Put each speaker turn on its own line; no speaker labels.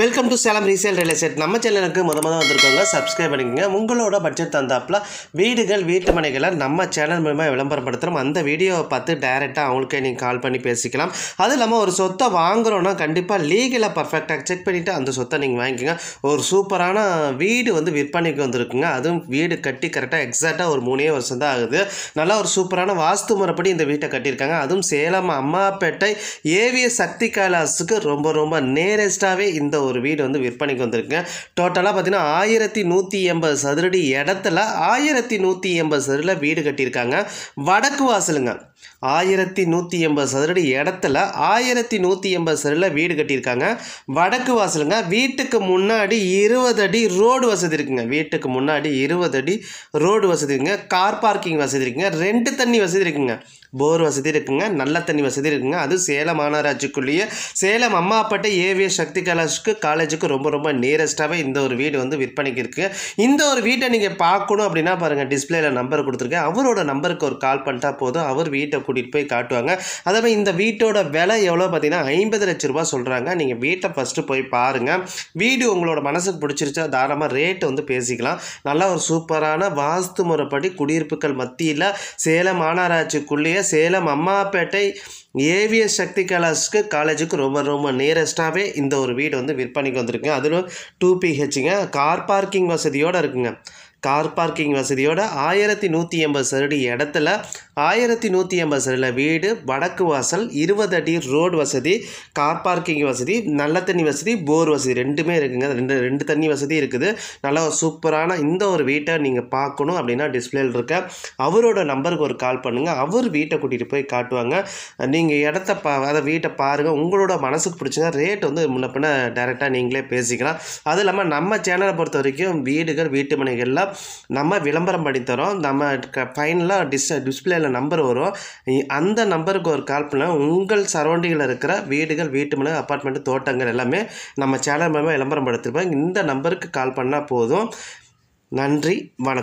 welcome to Salem resale real estate நம்ம சேனலுக்கு முத முத வந்திருக்கோங்க சப்ஸ்கிரைப் பண்ணிக்கோங்க உங்களோட பட்ஜெட் தந்தாப்பில் வீடுகள் வீட்டு மனைகளை நம்ம சேனல் மூலமாக விளம்பரப்படுத்துகிறோம் அந்த வீடியோவை பார்த்து டைரெக்டாக அவங்களுக்கே நீங்கள் கால் பண்ணி பேசிக்கலாம் அது இல்லாமல் ஒரு சொத்தை வாங்குகிறோன்னா கண்டிப்பாக லீகலாக பர்ஃபெக்டாக செக் பண்ணிவிட்டு அந்த சொத்தை நீங்கள் வாங்கிக்கோங்க ஒரு சூப்பரான வீடு வந்து விற்பனைக்கு வந்திருக்குங்க அதுவும் வீடு கட்டி கரெக்டாக எக்ஸாக்டாக ஒரு மூணே வருஷம் தான் ஆகுது நல்லா ஒரு சூப்பரான வாஸ்து முறைப்படி இந்த வீட்டை கட்டியிருக்காங்க அதுவும் சேலம் அம்மாப்பேட்டை ஏவிஎஸ் சக்தி கைலாஸுக்கு ரொம்ப ரொம்ப நேரஸ்டாகவே இந்த ஒரு வீடு வந்து விற்பனைக்கு வந்திருக்குங்க டோட்டலாக பார்த்தீங்கன்னா ஆயிரத்தி நூற்றி எண்பது சதுரடி இடத்துல ஆயிரத்தி நூற்றி எண்பது சதுரில் வீடு கட்டியிருக்காங்க வடக்கு வாசலுங்க ஆயிரத்தி நூற்றி எண்பது சதுரடி இடத்துல ஆயிரத்தி நூற்றி எண்பது சதுரில் வீடு கட்டியிருக்காங்க வடக்கு வாசலுங்க வீட்டுக்கு முன்னாடி இருபது அடி ரோடு வசதி இருக்குங்க வீட்டுக்கு முன்னாடி இருபது அடி ரோடு வசதி இருக்குங்க கார் பார்க்கிங் வசதி இருக்குங்க ரெண்டு தண்ணி வசதி இருக்குங்க போர் வசதி இருக்குங்க நல்ல தண்ணி வசதி இருக்குங்க அது சேலம் மாநகராட்சிக்குள்ளேயே சேலம் அம்மாப்பேட்டை ஏவிய சக்தி கலாஷுக்கு காலேஜுக்கு ரொம்ப ரொம்ப நியரஸ்ட்டாகவே இந்த ஒரு வீடு வந்து விற்பனைக்கு இருக்குது இந்த ஒரு வீட்டை நீங்கள் பார்க்கணும் அப்படின்னா பாருங்கள் டிஸ்பிளேயில் நம்பர் கொடுத்துருக்கேன் அவரோட நம்பருக்கு ஒரு கால் பண்ணிட்டா போதும் அவர் வீட்டு வீட்டை கூட்டிகிட்டு போய் காட்டுவாங்க அதே இந்த வீட்டோட விலை எவ்வளோ பார்த்தீங்கன்னா ஐம்பது லட்ச ரூபா சொல்கிறாங்க நீங்கள் வீட்டை ஃபஸ்ட்டு போய் பாருங்கள் வீடு உங்களோட மனசுக்கு பிடிச்சிருச்சா தாராளமாக ரேட்டு வந்து பேசிக்கலாம் நல்லா ஒரு சூப்பரான வாஸ்து முறைப்படி குடியிருப்புகள் மத்தியில் சேலம் மாநகராட்சிக்குள்ளேயே சேலம் அம்மாப்பேட்டை ஏவிஎஸ் சக்தி கலாஸ்க்கு காலேஜுக்கு ரொம்ப ரொம்ப நியரஸ்ட்டாகவே இந்த ஒரு வீடு வந்து விற்பனைக்கு வந்திருக்குங்க அதுவும் டூ பிஹெச்சுங்க கார் பார்க்கிங் வசதியோடு இருக்குங்க கார் பார்க்கிங் வசதியோட ஆயிரத்தி நூற்றி எண்பது சதுரடி இடத்துல ஆயிரத்தி நூற்றி எண்பது சதுரில் வீடு வடக்கு வாசல் இருபது அடி ரோடு வசதி கார் பார்க்கிங் வசதி நல்ல தண்ணி வசதி போர் வசதி ரெண்டுமே இருக்குங்க ரெண்டு ரெண்டு தண்ணி வசதி இருக்குது நல்லா சூப்பரான இந்த ஒரு வீட்டை நீங்கள் பார்க்கணும் அப்படின்னா டிஸ்பிளேல இருக்க அவரோட நம்பருக்கு ஒரு கால் பண்ணுங்கள் அவர் வீட்டை கூட்டிகிட்டு போய் காட்டுவாங்க நீங்கள் இடத்த பா அதை வீட்டை பாருங்கள் உங்களோட மனசுக்கு பிடிச்சிங்கன்னா ரேட் வந்து முன்ன பின்ன டேரெக்டாக நீங்களே பேசிக்கலாம் அதுவும் இல்லாமல் நம்ம சேனலை பொறுத்த வரைக்கும் வீடுகள் வீட்டு மனைகள்லாம் நம்ம விளம்பரம் பண்ணி தரோம் நம்ம ஃபைனலாக டிஸ் டிஸ்பிளேயில் நம்பர் வரும் அந்த நம்பருக்கு ஒரு கால் பண்ண உங்கள் சரௌண்டிங்கில் இருக்கிற வீடுகள் வீட்டு மனை அப்பார்ட்மெண்ட்டு தோட்டங்கள் எல்லாமே நம்ம சேனல் மூலமாக விளம்பரம் படுத்திருப்போம் இந்த நம்பருக்கு கால் பண்ணால் போதும் நன்றி வணக்கம்